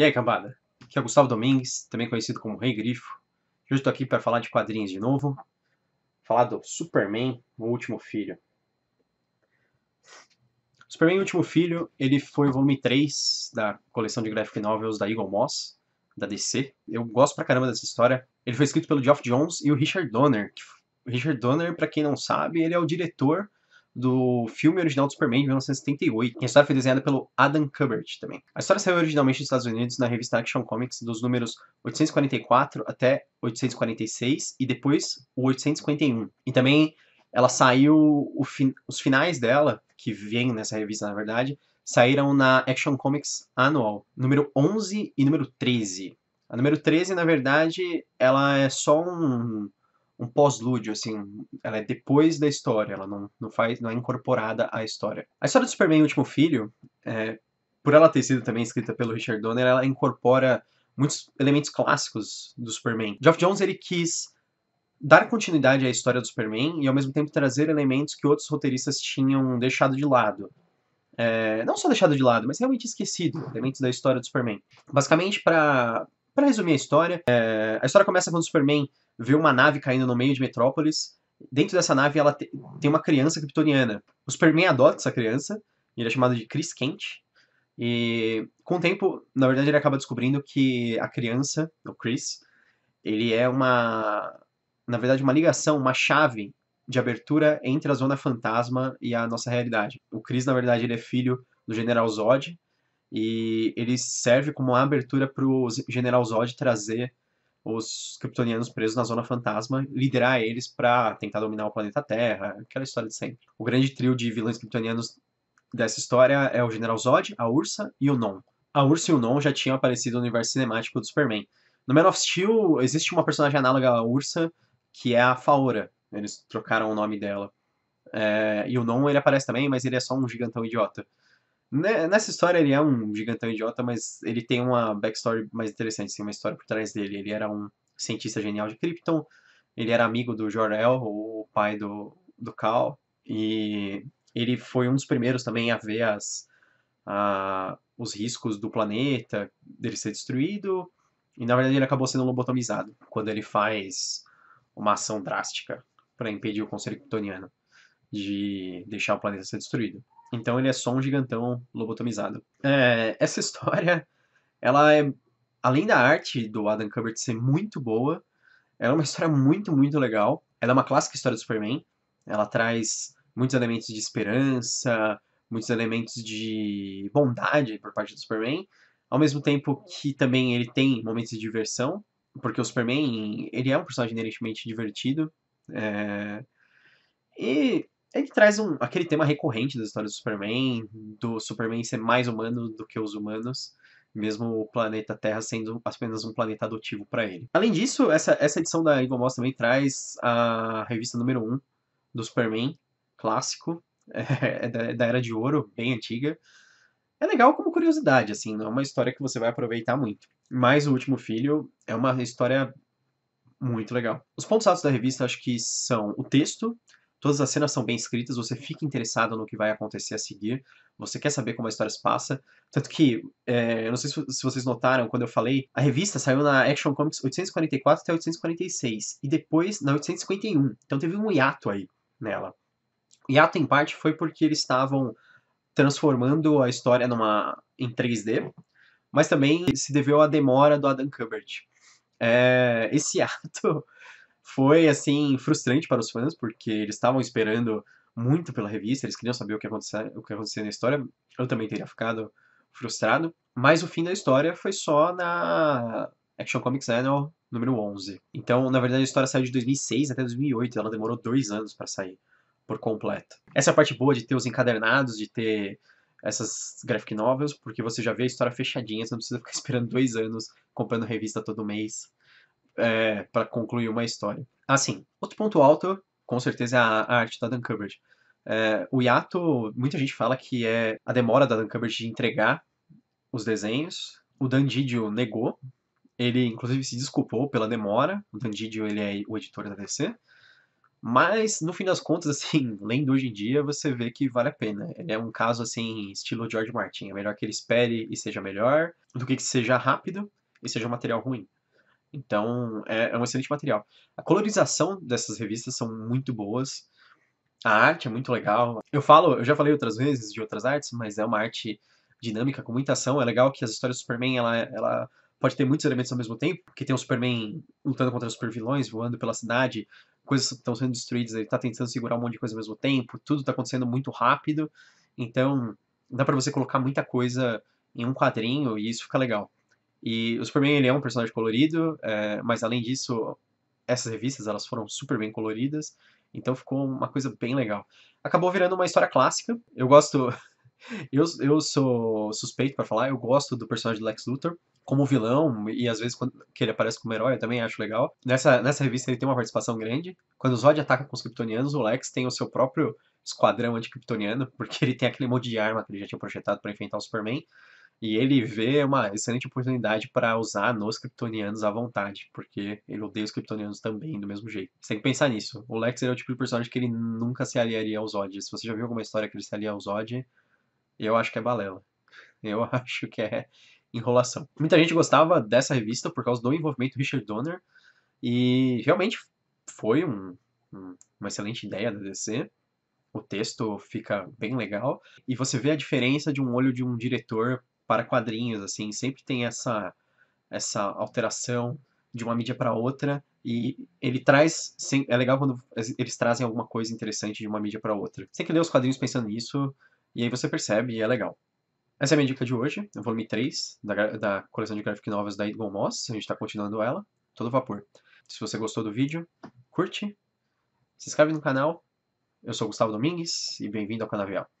E aí, cambada? Aqui é o Gustavo Domingues, também conhecido como Rei Grifo. Hoje estou aqui para falar de quadrinhos de novo. Falar do Superman, O Último Filho. Superman, O Último Filho, ele foi o volume 3 da coleção de graphic novels da Eagle Moss, da DC. Eu gosto pra caramba dessa história. Ele foi escrito pelo Geoff Jones e o Richard Donner. Richard Donner, para quem não sabe, ele é o diretor do filme original do Superman de 1978. E a história foi desenhada pelo Adam Kubert também. A história saiu originalmente nos Estados Unidos na revista Action Comics dos números 844 até 846 e depois o 851. E também ela saiu, os finais dela, que vem nessa revista na verdade, saíram na Action Comics Annual, número 11 e número 13. A número 13, na verdade, ela é só um um pós-lúdio, assim, ela é depois da história, ela não, não faz, não é incorporada à história. A história do Superman Último Filho, é, por ela ter sido também escrita pelo Richard Donner, ela incorpora muitos elementos clássicos do Superman. Geoff Jones, ele quis dar continuidade à história do Superman e ao mesmo tempo trazer elementos que outros roteiristas tinham deixado de lado. É, não só deixado de lado, mas realmente esquecido, elementos da história do Superman. Basicamente, para para resumir a história, é... a história começa quando o Superman vê uma nave caindo no meio de Metrópolis. Dentro dessa nave, ela te... tem uma criança kryptoniana. O Superman adota essa criança, ele é chamado de Chris Kent. E com o tempo, na verdade, ele acaba descobrindo que a criança, o Chris, ele é uma, na verdade, uma ligação, uma chave de abertura entre a zona fantasma e a nossa realidade. O Chris, na verdade, ele é filho do General Zod, e ele serve como uma abertura para o General Zod trazer os kryptonianos presos na Zona Fantasma, liderar eles para tentar dominar o planeta Terra, aquela história de sempre. O grande trio de vilões kryptonianos dessa história é o General Zod, a Ursa e o Non. A Ursa e o Non já tinham aparecido no universo cinemático do Superman. No Man of Steel existe uma personagem análoga à Ursa, que é a Faora. Eles trocaram o nome dela. É, e o Non ele aparece também, mas ele é só um gigantão idiota. Né, nessa história ele é um gigantão idiota, mas ele tem uma backstory mais interessante, tem assim, uma história por trás dele. Ele era um cientista genial de Krypton, ele era amigo do Jor-El, o pai do, do Cal, e ele foi um dos primeiros também a ver as, a, os riscos do planeta, dele ser destruído, e na verdade ele acabou sendo lobotomizado, quando ele faz uma ação drástica para impedir o Conselho Kryptoniano de deixar o planeta ser destruído. Então ele é só um gigantão lobotomizado. É, essa história, ela é, além da arte do Adam Kubert ser muito boa, ela é uma história muito, muito legal. Ela é uma clássica história do Superman. Ela traz muitos elementos de esperança, muitos elementos de bondade por parte do Superman, ao mesmo tempo que também ele tem momentos de diversão, porque o Superman ele é um personagem inerentemente divertido. É... E que traz um, aquele tema recorrente das histórias do Superman, do Superman ser mais humano do que os humanos, mesmo o planeta Terra sendo apenas um planeta adotivo para ele. Além disso, essa, essa edição da Evil Moss também traz a revista número 1 do Superman, clássico, é, é da, da Era de Ouro, bem antiga. É legal como curiosidade, assim, não é uma história que você vai aproveitar muito. Mas O Último Filho é uma história muito legal. Os pontos altos da revista acho que são o texto, Todas as cenas são bem escritas, você fica interessado no que vai acontecer a seguir, você quer saber como a história se passa. Tanto que, é, eu não sei se, vocês notaram quando eu falei, a revista saiu na Action Comics 844 até 846, e depois na 851. Então teve um hiato aí nela. O hiato, em parte, foi porque eles estavam transformando a história numa em 3D, mas também se deveu à demora do Adam Kubert. É, esse ato foi assim frustrante para os fãs porque eles estavam esperando muito pela revista, eles queriam saber o que acontecia, o que na história. Eu também teria ficado frustrado, mas o fim da história foi só na Action Comics Annual número 11. Então, na verdade, a história saiu de 2006 até 2008, ela demorou dois anos para sair por completo. Essa é a parte boa de ter os encadernados, de ter essas graphic novels, porque você já vê a história fechadinha, você não precisa ficar esperando dois anos comprando revista todo mês é, para concluir uma história. Assim, outro ponto alto, com certeza, é a, a arte da Dan Cubbard. É, o hiato, muita gente fala que é a demora da Dan Cubbard de entregar os desenhos. O Dan Didio negou. Ele, inclusive, se desculpou pela demora. O Dan Didio, ele é o editor da DC. Mas, no fim das contas, assim, lendo hoje em dia, você vê que vale a pena. Ele é um caso, assim, estilo George Martin. É melhor que ele espere e seja melhor do que que seja rápido e seja um material ruim. Então, é, é um excelente material. A colorização dessas revistas são muito boas. A arte é muito legal. Eu falo, eu já falei outras vezes de outras artes, mas é uma arte dinâmica, com muita ação. É legal que as histórias do Superman, ela, ela pode ter muitos elementos ao mesmo tempo, que tem o Superman lutando contra os supervilões, voando pela cidade, coisas estão sendo destruídas, ele está tentando segurar um monte de coisa ao mesmo tempo, tudo está acontecendo muito rápido. Então, dá para você colocar muita coisa em um quadrinho e isso fica legal. E o Superman ele é um personagem colorido, é, mas além disso, essas revistas elas foram super bem coloridas, então ficou uma coisa bem legal. Acabou virando uma história clássica. Eu gosto, eu, eu sou suspeito para falar, eu gosto do personagem Lex Luthor como vilão e às vezes quando, que ele aparece como herói, eu também acho legal. Nessa, nessa revista ele tem uma participação grande. Quando o Zod ataca com os kryptonianos, o Lex tem o seu próprio esquadrão anticriptoniano, porque ele tem aquele monte de arma que ele já tinha projetado para enfrentar o Superman. E ele vê uma excelente oportunidade para usar nos kryptonianos à vontade, porque ele odeia os kryptonianos também, do mesmo jeito. Você tem que pensar nisso. O Lex é o tipo de personagem que ele nunca se aliaria aos Zod. Se você já viu alguma história que ele se alia aos Zod, eu acho que é balela. Eu acho que é enrolação. Muita gente gostava dessa revista por causa do envolvimento do Richard Donner, e realmente foi um, um, uma excelente ideia da DC. O texto fica bem legal, e você vê a diferença de um olho de um diretor para quadrinhos, assim, sempre tem essa, essa alteração de uma mídia para outra e ele traz, é legal quando eles trazem alguma coisa interessante de uma mídia para outra. Você tem que ler os quadrinhos pensando nisso e aí você percebe e é legal. Essa é a minha dica de hoje, o volume 3 da, da coleção de graphic novels da Eagle Moss, a gente está continuando ela, todo vapor. Se você gostou do vídeo, curte, se inscreve no canal. Eu sou Gustavo Domingues e bem-vindo ao Canavial.